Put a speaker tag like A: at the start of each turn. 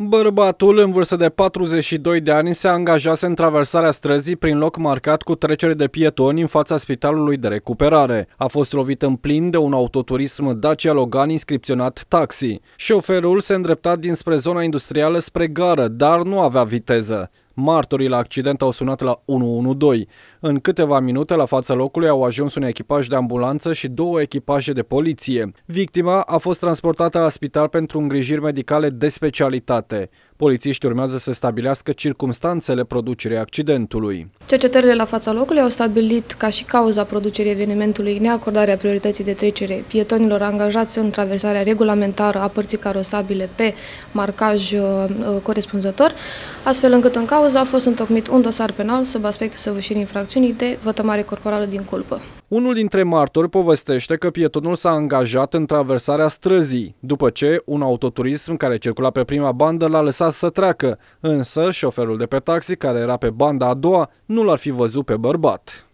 A: Bărbatul în vârstă de 42 de ani se angajase în traversarea străzii prin loc marcat cu trecere de pietoni în fața spitalului de recuperare. A fost lovit în plin de un autoturism Dacia Logan inscripționat taxi. Șoferul se îndrepta dinspre zona industrială spre gară, dar nu avea viteză. Martorii la accident au sunat la 112. În câteva minute, la fața locului au ajuns un echipaj de ambulanță și două echipaje de poliție. Victima a fost transportată la spital pentru îngrijiri medicale de specialitate. Polițiștii urmează să stabilească circumstanțele producerii accidentului.
B: Cercetările la fața locului au stabilit ca și cauza producerii evenimentului neacordarea priorității de trecere pietonilor angajați în traversarea regulamentară a părții carosabile pe marcaj uh, uh, corespunzător, astfel încât în cauză a fost întocmit un dosar penal sub aspectul săvârșirii infracțiunii de vătămare corporală din culpă.
A: Unul dintre martori povestește că pietonul s-a angajat în traversarea străzii, după ce un autoturism care circula pe prima bandă l-a lăsat lăsat să treacă, însă șoferul de pe taxi care era pe banda a doua nu l-ar fi văzut pe bărbat.